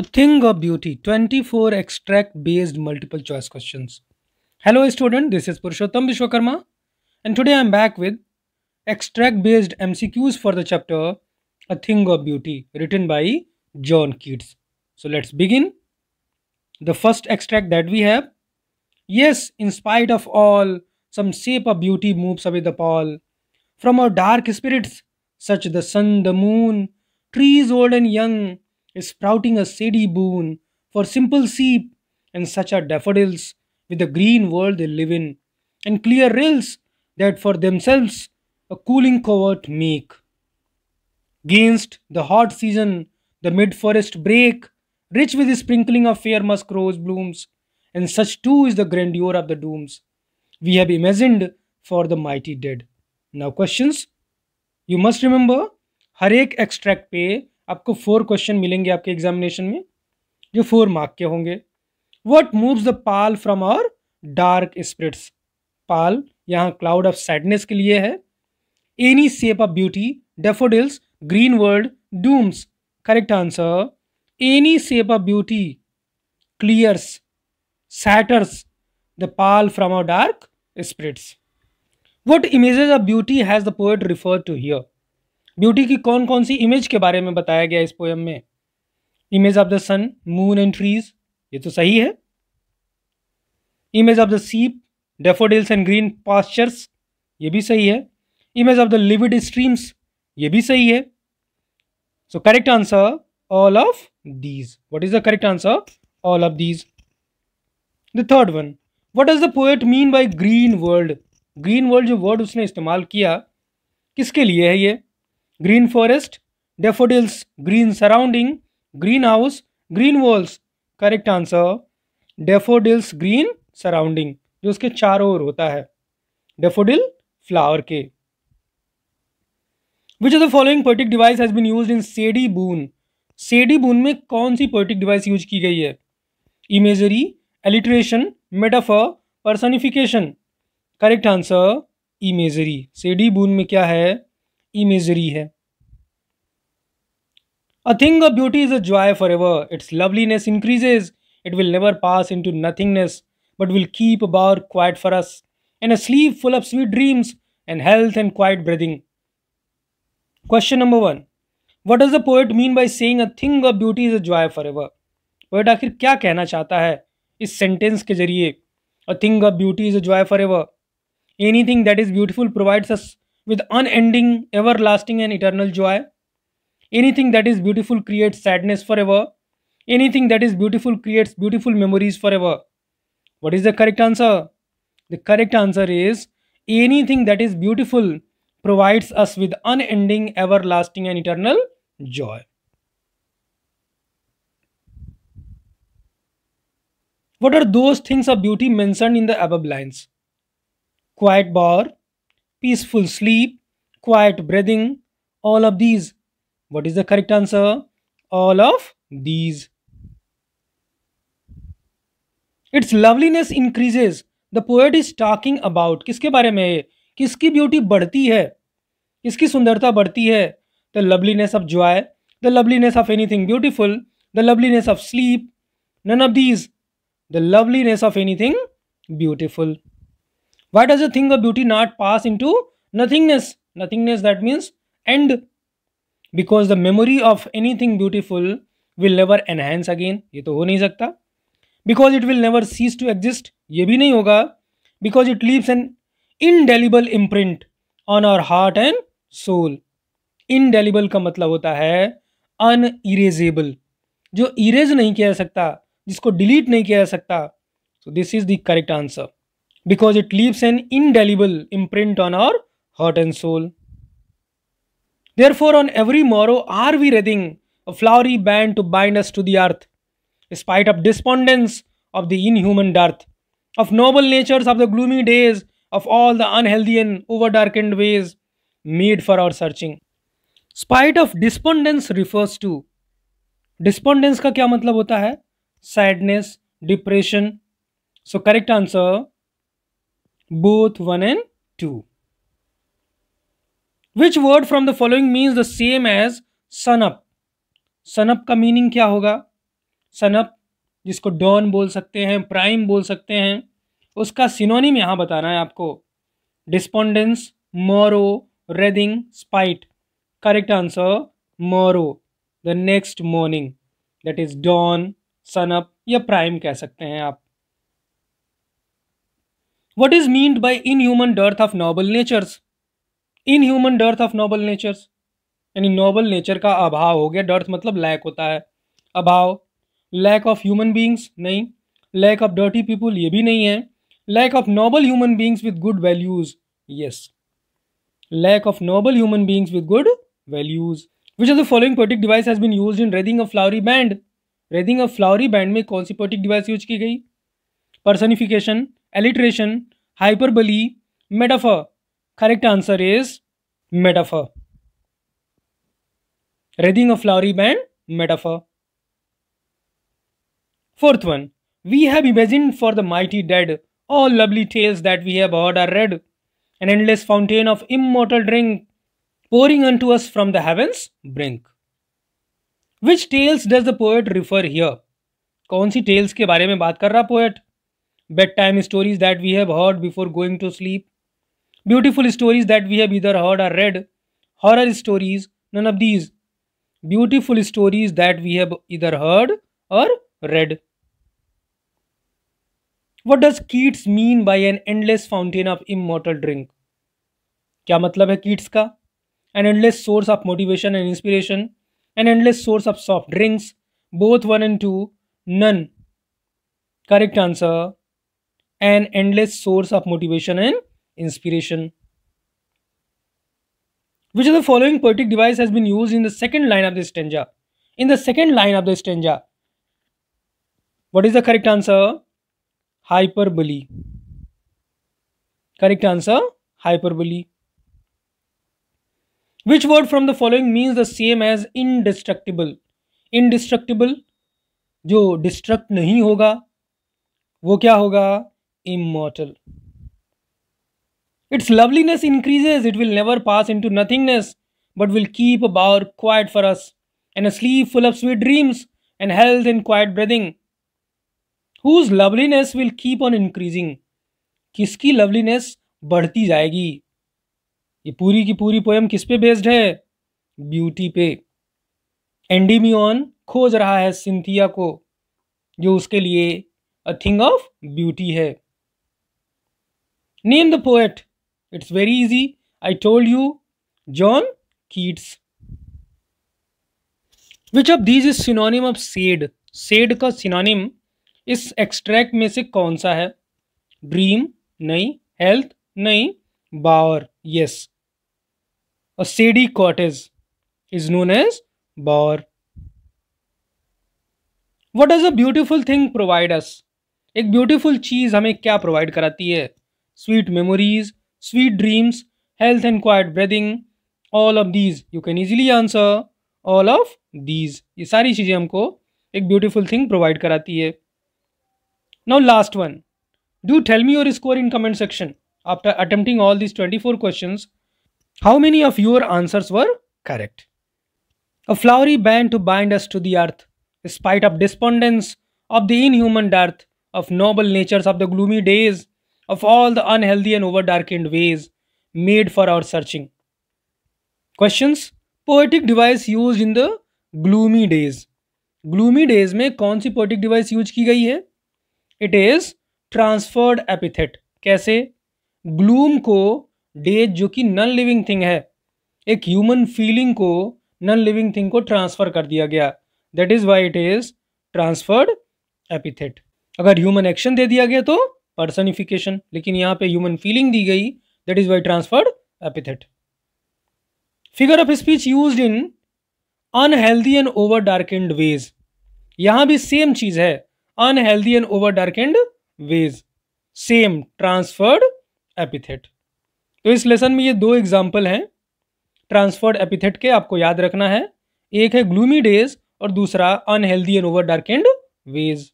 A thing of beauty 24 extract based multiple choice questions. Hello student, this is Purushottam Vishwakarma and today I am back with extract based MCQs for the chapter A Thing of Beauty written by John Keats. So let's begin. The first extract that we have Yes, in spite of all, some shape of beauty moves away the pall. From our dark spirits, such the sun, the moon, trees old and young, is sprouting a shady boon for simple sheep, and such are daffodils with the green world they live in, and clear rills that for themselves a cooling covert make. Gainst the hot season, the mid forest break, rich with the sprinkling of fair musk rose blooms, and such too is the grandeur of the dooms we have imagined for the mighty dead. Now, questions? You must remember, Harek extract pay. आपको four question मिलेंगे आपके examination में जो four mark के होंगे what moves the pall from our dark spirits pall यहाँ cloud of sadness के लिए है any shape of beauty daffodils green world dooms correct answer any shape of beauty clears scatters the pall from our dark spirits what images of beauty has the poet refer to here beauty की कौन कौन सी image के बारे में बताया गया इस poem में image of the sun moon and trees ये तो सही है image of the sheep daffodils and green pastures ये भी सही है image of the livid streams ये भी सही है so correct answer all of these what is the correct answer all of these the third one what is the poet mean by green world green world जो word उसने इस्तेमाल किया किसके लिए है ये green forest, daffodils, green surrounding, house green walls. Correct answer daffodils green surrounding जो उसके चार ओर होता है डेफोडिल फ्लावर के which of the following poetic device has been use in shady boon shady boon में कौन सी पोइटिक डिवाइस यूज की गई है imagery alliteration metaphor personification correct answer imagery shady boon में क्या है इमेजरी है a thing of beauty is a joy for ever its loveliness increases it will never pass into nothingness but will keep a bower quiet for us and a sleep full of sweet dreams and health and quiet breathing question number one what does the poet mean by saying a thing of beauty is a joy for ever poet आखिर क्या कहना चाहता है इस sentence के जरिए a thing of beauty is a joy for ever anything that is beautiful provides us with unending, everlasting, and eternal joy. Anything that is beautiful creates sadness forever. Anything that is beautiful creates beautiful memories forever. What is the correct answer? The correct answer is anything that is beautiful provides us with unending, everlasting, and eternal joy. What are those things of beauty mentioned in the above lines? Quiet bar, peaceful sleep, quiet breathing, all of these. What is the correct answer? All of these. Its loveliness increases. The poet is talking about kiske bare mein है किसकी beauty badhti hai kiski sundarta badhti hai the loveliness of joy the loveliness of anything beautiful the loveliness of sleep none of these the loveliness of anything beautiful why does the thing of beauty not pass into nothingness nothingness that means end because the memory of anything beautiful will never enhance again ये तो हो नहीं सकता because it will never cease to exist ये भी नहीं होगा because it leaves an indelible imprint on our heart and soul indelible का मतलब होता है अनइरेजेबल जो इरेज नहीं किया जा सकता जिसको डिलीट नहीं किया जा सकता so this is the correct answer because it leaves an indelible imprint on our heart and soul. Therefore, on every morrow are we reading a flowery band to bind us to the earth, spite of despondence of the inhuman dearth, of noble natures of the gloomy days, of all the unhealthy and overdarkened ways made for our searching. Spite of despondence refers to despondence का क्या मतलब होता है sadness depression so correct answer both 1 and 2. Which word from the following means the same as sun up sun up का meaning क्या होगा सन up जिसको don बोल सकते हैं प्राइम बोल सकते हैं उसका सिनोनिम यहाँ बताना है आपको डिस्पोंडेंस मोरो रेदिंग spite correct answer morrow the next morning that is dawn sun up या प्राइम कह सकते हैं आप what is mean by inhuman dearth of noble natures inhuman dearth of noble natures यानी noble nature का अभाव हो गया डर्थ मतलब लैक होता है अभाव लैक ऑफ ह्यूमन बींग्स नहीं लैक ऑफ डर्टी पीपुल ये भी नहीं है lack of noble human beings with good values yes lack of noble human beings with good values which of the following poetic device has been use in wreathing of flowery band wreathing of flowery band में कौन सी poetic device use की गई personification alliteration hyperbole metaphor correct answer is metaphor wreathing a flowery band metaphor fourth one we have imagine for the mighty dead all lovely tales that we have heard or read an endless fountain of immortal drink pouring unto us from the heaven's brink which tales does the poet refer here कौन सी tales के बारे में बात कर रहा poet bedtime stories that we have heard before going to sleep, beautiful stories that we have either heard or read, horror stories, none of these. Beautiful stories that we have either heard or read. What does Keats mean by an endless fountain of immortal drink? क्या मतलब है Keats का An endless source of motivation and inspiration. An endless source of soft drinks. Both one and two. None. Correct answer an endless source of motivation and inspiration. Which of the following poetic device has been used in the second line of the stanza? In the second line of the stanza, what is the correct answer? Hyperbole. Correct answer, hyperbole. Which word from the following means the same as indestructible? Indestructible, जो destruct नहीं होगा वो क्या होगा immortal. Its loveliness increases, it will never pass into nothingness, but will keep a bower quiet for us, and a sleep full of sweet dreams, and health in quiet breathing. Whose loveliness will keep on increasing? किसकी loveliness बढ़ती जाएगी ये पूरी की पूरी poem किस पे based है ब्यूटी पे एंडीमियन खोज रहा है सिंथिया को जो उसके लिए अ थिंग ऑफ ब्यूटी है Name the poet. It's very easy. I told you, John Keats. Which of these is synonym of sad sad का सिनोनिम इस एक्सट्रैक्ट में से कौन सा है ड्रीम नहीं हेल्थ नहीं बावर यस और shady cottage is known as bower what is a beautiful thing provide us एक ब्यूटीफुल चीज हमें क्या प्रोवाइड कराती है sweet memories, sweet dreams, health and quiet breathing, all of these you can easily answer, all of these, ये सारी चीज़ें हमको एक beautiful thing provide कराती है Now last one, do tell me your score in comment section after attempting all these 24 questions, how many of your answers were correct? A flowery band to bind us to the earth, spite of despondence of the inhuman dearth, of noble natures of the gloomy days, of all the unhealthy and over darkened ways made for our searching. Questions? Poetic device used in the gloomy days. Gloomy days में कौन सी poetic device use की गई है it is transferred epithet कैसे gloom को days जो कि नॉन लिविंग थिंग है एक ह्यूमन फीलिंग को नॉन लिविंग थिंग को ट्रांसफर कर दिया गया that is why it is transferred epithet अगर ह्यूमन एक्शन दे दिया गया तो पर्सनिफिकेशन लेकिन यहाँ पे ह्यूमन फीलिंग दी गई that is why transferred epithet figure of speech use in unhealthy and over darkened ways यहाँ भी सेम चीज है unhealthy and over darkened ways same transferred epithet तो इस लेसन में ये दो एग्जाम्पल हैं ट्रांसफर्ड एपिथेट के आपको याद रखना है एक है ग्लूमी डेज और दूसरा unhealthy and over darkened ways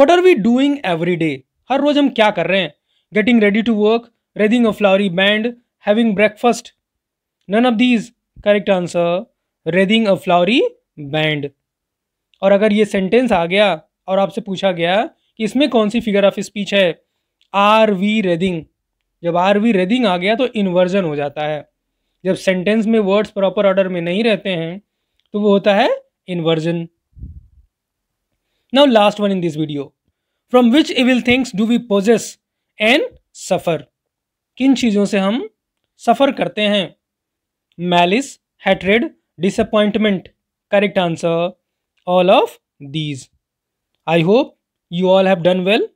what are we doing every day हर रोज़ हम क्या कर रहे हैं getting ready to work reading a flowery band having breakfast none of these correct answer reading a flowery band और अगर ये सेंटेंस आ गया और आपसे पूछा गया कि इसमें कौन सी फिगर ऑफ स्पीच है आर वी रेडिंग जब आर वी रेडिंग आ गया तो इन्वर्जन हो जाता है जब सेंटेंस में वर्ड्स प्रॉपर ऑर्डर में नहीं रहते हैं तो वो होता है inversion now last one in this video from which evil things do we possess and suffer किन चीज़ों से हम सफ़र करते हैं malice hatred disappointment correct answer all of these I hope you all have done well